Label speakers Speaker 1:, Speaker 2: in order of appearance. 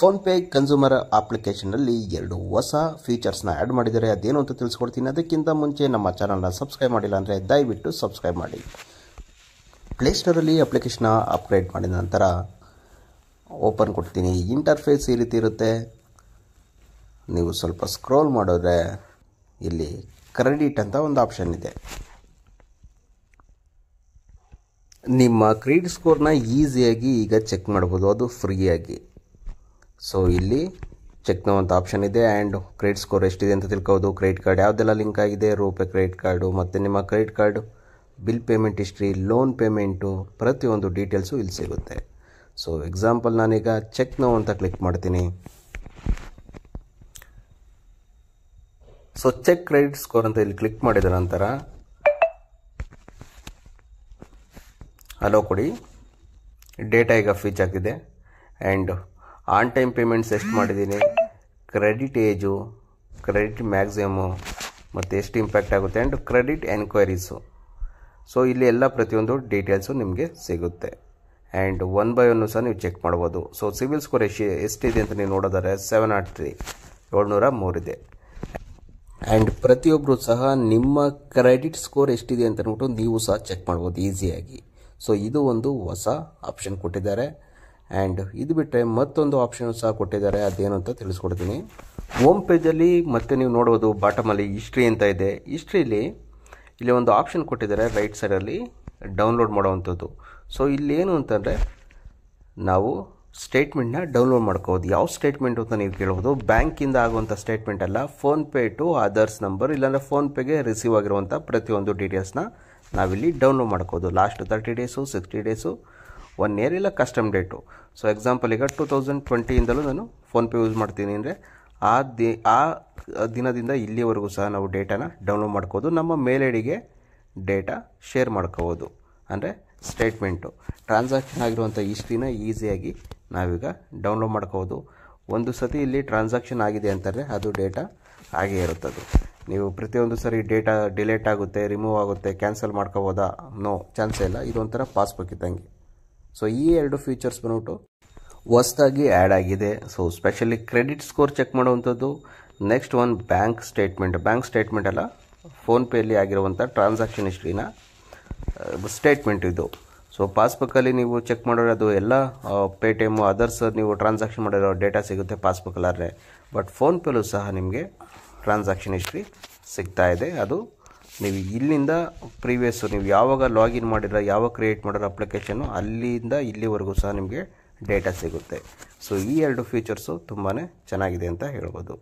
Speaker 1: PhonePe consumer ಅಪ್ಲಿಕೇಶನ್ನಲ್ಲಿ ಎರಡು ಹೊಸ ಫೀಚರ್ಸ್ನ ಆ್ಯಡ್ ಮಾಡಿದ್ದಾರೆ ಅದೇನು ಅಂತ ತಿಳಿಸ್ಕೊಡ್ತೀನಿ ಅದಕ್ಕಿಂತ ಮುಂಚೆ ನಮ್ಮ ಚಾನಲ್ನ ಸಬ್ಸ್ಕ್ರೈಬ್ ಮಾಡಿಲ್ಲ ಅಂದರೆ ದಯವಿಟ್ಟು ಸಬ್ಸ್ಕ್ರೈಬ್ ಮಾಡಿ ಪ್ಲೇಸ್ಟೋರಲ್ಲಿ ಅಪ್ಲಿಕೇಶನ್ನ ಅಪ್ಗ್ರೇಡ್ ಮಾಡಿದ ನಂತರ ಓಪನ್ ಕೊಡ್ತೀನಿ ಇಂಟರ್ಫೇಸ್ ಈ ರೀತಿ ಇರುತ್ತೆ ನೀವು ಸ್ವಲ್ಪ ಸ್ಕ್ರೋಲ್ ಮಾಡಿದ್ರೆ ಇಲ್ಲಿ ಕ್ರೆಡಿಟ್ ಅಂತ ಒಂದು ಆಪ್ಷನ್ ಇದೆ ನಿಮ್ಮ ಕ್ರೆಡಿಟ್ ಸ್ಕೋರ್ನ ಈಸಿಯಾಗಿ ಈಗ ಚೆಕ್ ಮಾಡ್ಬೋದು ಅದು ಫ್ರೀಯಾಗಿ ಸೊ ಇಲ್ಲಿ ಚೆಕ್ನ ಒಂದು ಆಪ್ಷನ್ ಇದೆ ಆ್ಯಂಡ್ ಕ್ರೆಡಿಟ್ ಸ್ಕೋರ್ ಎಷ್ಟಿದೆ ಅಂತ ತಿಳ್ಕೋದು ಕ್ರೆಡಿಟ್ ಕಾರ್ಡ್ ಯಾವುದೆಲ್ಲ ಲಿಂಕ್ ಆಗಿದೆ ರೂಪೆ ಕ್ರೆಡಿಟ್ ಕಾರ್ಡು ಮತ್ತು ನಿಮ್ಮ credit card bill payment history loan payment ಪ್ರತಿಯೊಂದು ಡೀಟೇಲ್ಸು ಇಲ್ಲಿ ಸಿಗುತ್ತೆ ಸೊ ಎಕ್ಸಾಂಪಲ್ ನಾನೀಗ ಚೆಕ್ ನೋವು ಅಂತ ಕ್ಲಿಕ್ ಮಾಡ್ತೀನಿ ಸೊ ಚೆಕ್ ಕ್ರೆಡಿಟ್ ಸ್ಕೋರ್ ಅಂತ ಇಲ್ಲಿ ಕ್ಲಿಕ್ ಮಾಡಿದ ನಂತರ ಹಲೋ ಕೊಡಿ ಡೇಟಾ ಈಗ ಫೀಚ್ ಆಗಿದೆ ಆ್ಯಂಡ್ ಆನ್ ಟೈಮ್ ಪೇಮೆಂಟ್ಸ್ ಎಷ್ಟು ಮಾಡಿದ್ದೀನಿ ಕ್ರೆಡಿಟ್ ಏಜು ಕ್ರೆಡಿಟ್ ಮ್ಯಾಕ್ಸಿಮಮು ಮತ್ತು ಎಷ್ಟು ಇಂಪ್ಯಾಕ್ಟ್ ಆಗುತ್ತೆ ಆ್ಯಂಡ್ ಕ್ರೆಡಿಟ್ ಎನ್ಕ್ವೈರೀಸು ಸೊ ಇಲ್ಲಿ ಎಲ್ಲ ಪ್ರತಿಯೊಂದು ಡೀಟೇಲ್ಸು ನಿಮಗೆ ಸಿಗುತ್ತೆ ಆ್ಯಂಡ್ ಒನ್ ಬೈ ಒನ್ನು ಸಹ ನೀವು ಚೆಕ್ ಮಾಡ್ಬೋದು ಸೊ ಸಿವಿಲ್ ಸ್ಕೋರ್ ಎಷ್ಟು ಎಷ್ಟಿದೆ ಅಂತ ನೀವು ನೋಡೋದಾದ್ರೆ ಸೆವೆನ್ ಆಟ್ oh ತ್ರೀ ಏಳ್ನೂರ ಮೂರಿದೆ ಆ್ಯಂಡ್ ಪ್ರತಿಯೊಬ್ಬರು ಸಹ ನಿಮ್ಮ ಕ್ರೆಡಿಟ್ ಸ್ಕೋರ್ ಎಷ್ಟಿದೆ ಅಂತ ಅಂದ್ಬಿಟ್ಟು ನೀವು ಸಹ ಚೆಕ್ ಮಾಡ್ಬೋದು ಈಸಿಯಾಗಿ ಸೊ ಇದು ಒಂದು ಹೊಸ ಆಪ್ಷನ್ ಕೊಟ್ಟಿದ್ದಾರೆ ಆ್ಯಂಡ್ ಇದು ಬಿಟ್ಟರೆ ಮತ್ತೊಂದು ಆಪ್ಷನ್ ಸಹ ಕೊಟ್ಟಿದ್ದಾರೆ ಅದೇನು ಅಂತ ತಿಳಿಸ್ಕೊಡ್ತೀನಿ ಓಮ್ ಪೇಜಲ್ಲಿ ಮತ್ತೆ ನೀವು ನೋಡ್ಬೋದು ಬಾಟಮಲ್ಲಿ ಹಿಸ್ಟ್ರಿ ಅಂತ ಇದೆ ಹಿಸ್ಟ್ರಿಲಿ ಇಲ್ಲಿ ಒಂದು ಆಪ್ಷನ್ ಕೊಟ್ಟಿದ್ದಾರೆ ರೈಟ್ ಸೈಡಲ್ಲಿ ಡೌನ್ಲೋಡ್ ಮಾಡೋವಂಥದ್ದು ಸೊ ಇಲ್ಲೇನು ಅಂತಂದರೆ ನಾವು ಸ್ಟೇಟ್ಮೆಂಟ್ನ ಡೌನ್ಲೋಡ್ ಮಾಡ್ಕೋಬೋದು ಯಾವ ಸ್ಟೇಟ್ಮೆಂಟು ಅಂತ ನೀವು ಕೇಳ್ಬೋದು ಬ್ಯಾಂಕಿಂದ ಆಗುವಂಥ ಸ್ಟೇಟ್ಮೆಂಟ್ ಅಲ್ಲ ಫೋನ್ಪೇ ಟು ಅದರ್ಸ್ ನಂಬರ್ ಇಲ್ಲಾಂದರೆ ಫೋನ್ಪೇಗೆ ರಿಸೀವ್ ಆಗಿರುವಂಥ ಪ್ರತಿಯೊಂದು ಡೀಟೇಲ್ಸ್ನ ನಾವಿಲ್ಲಿ ಡೌನ್ಲೋಡ್ ಮಾಡ್ಕೋದು last thirty days sixty days one year ಇಲ್ಲ ಕಸ್ಟಮ್ ಡೇಟು ಸೊ ಎಕ್ಸಾಂಪಲ್ ಈಗ ಟೂ ತೌಸಂಡ್ ಟ್ವೆಂಟಿಯಿಂದಲೂ ನಾನು ಫೋನ್ಪೇ ಯೂಸ್ ಮಾಡ್ತೀನಿ ಅಂದರೆ ಆ ದಿ ಆ ದಿನದಿಂದ ಇಲ್ಲಿವರೆಗೂ ಸಹ ನಾವು ಡೇಟಾನ ಡೌನ್ಲೋಡ್ ಮಾಡ್ಕೋದು ನಮ್ಮ ಮೇಲ್ ಐ ಡೇಟಾ ಶೇರ್ ಮಾಡ್ಕೋಬೋದು ಅಂದರೆ ಸ್ಟೇಟ್ಮೆಂಟು ಟ್ರಾನ್ಸಾಕ್ಷನ್ ಆಗಿರುವಂಥ ಇಷ್ಟಿನ ಈಸಿಯಾಗಿ ನಾವೀಗ ಡೌನ್ಲೋಡ್ ಮಾಡ್ಕೋಬೋದು ಒಂದು ಸತಿ ಇಲ್ಲಿ ಟ್ರಾನ್ಸಾಕ್ಷನ್ ಆಗಿದೆ ಅಂತಂದರೆ ಅದು ಡೇಟಾ ಹಾಗೇ ಇರುತ್ತದು ನೀವು ಪ್ರತಿಯೊಂದು ಸರಿ ಡೇಟಾ ಡಿಲೇಟ್ ಆಗುತ್ತೆ ರಿಮೂವ್ ಆಗುತ್ತೆ ಕ್ಯಾನ್ಸಲ್ ಮಾಡ್ಕೋಬೋದಾ ನೋ ಚಾನ್ಸೇ ಇಲ್ಲ ಇದೊಂಥರ ಪಾಸ್ಬುಕ್ ಇದ್ದಂಗೆ ಸೊ ಈ ಎರಡು ಫೀಚರ್ಸ್ ಬಂದ್ಬಿಟ್ಟು ಹೊಸ್ದಾಗಿ ಆ್ಯಡ್ ಆಗಿದೆ so specially credit score check ಮಾಡುವಂಥದ್ದು ನೆಕ್ಸ್ಟ್ ಒಂದು ಬ್ಯಾಂಕ್ ಸ್ಟೇಟ್ಮೆಂಟ್ ಬ್ಯಾಂಕ್ ಸ್ಟೇಟ್ಮೆಂಟ್ ಅಲ್ಲ ಫೋನ್ಪೇಲಿ ಆಗಿರುವಂಥ ಟ್ರಾನ್ಸಾಕ್ಷನ್ ಹಿಸ್ಟ್ರಿನ ಸ್ಟೇಟ್ಮೆಂಟ್ ಇದು ಸೊ ಪಾಸ್ಬುಕ್ಕಲ್ಲಿ ನೀವು ಚೆಕ್ ಮಾಡಿದ್ರೆ ಅದು ಎಲ್ಲ ಪೇಟಿಎಮ್ಮು ಅದರ್ಸ್ ನೀವು ಟ್ರಾನ್ಸಾಕ್ಷನ್ ಮಾಡಿರೋ ಡೇಟಾ ಸಿಗುತ್ತೆ ಪಾಸ್ಬುಕ್ಕಲ್ಲಾದರೆ ಬಟ್ ಫೋನ್ಪೇಲೂ ಸಹ ನಿಮಗೆ ಟ್ರಾನ್ಸಾಕ್ಷನ್ ಹಿಸ್ಟ್ರಿ ಸಿಗ್ತಾ ಇದೆ ಅದು ನೀವು ಇಲ್ಲಿಂದ ಪ್ರೀವಿಯಸ್ಸು ನೀವು ಯಾವಾಗ ಲಾಗಿನ್ ಮಾಡಿರೋ ಯಾವಾಗ ಕ್ರಿಯೇಟ್ ಮಾಡಿರೋ ಅಪ್ಲಿಕೇಶನ್ನು ಅಲ್ಲಿಂದ ಇಲ್ಲಿವರೆಗೂ ಸಹ ನಿಮಗೆ ಡೇಟಾ ಸಿಗುತ್ತೆ ಸೊ ಈ ಎರಡು ಫೀಚರ್ಸು ತುಂಬಾ ಚೆನ್ನಾಗಿದೆ ಅಂತ ಹೇಳ್ಬೋದು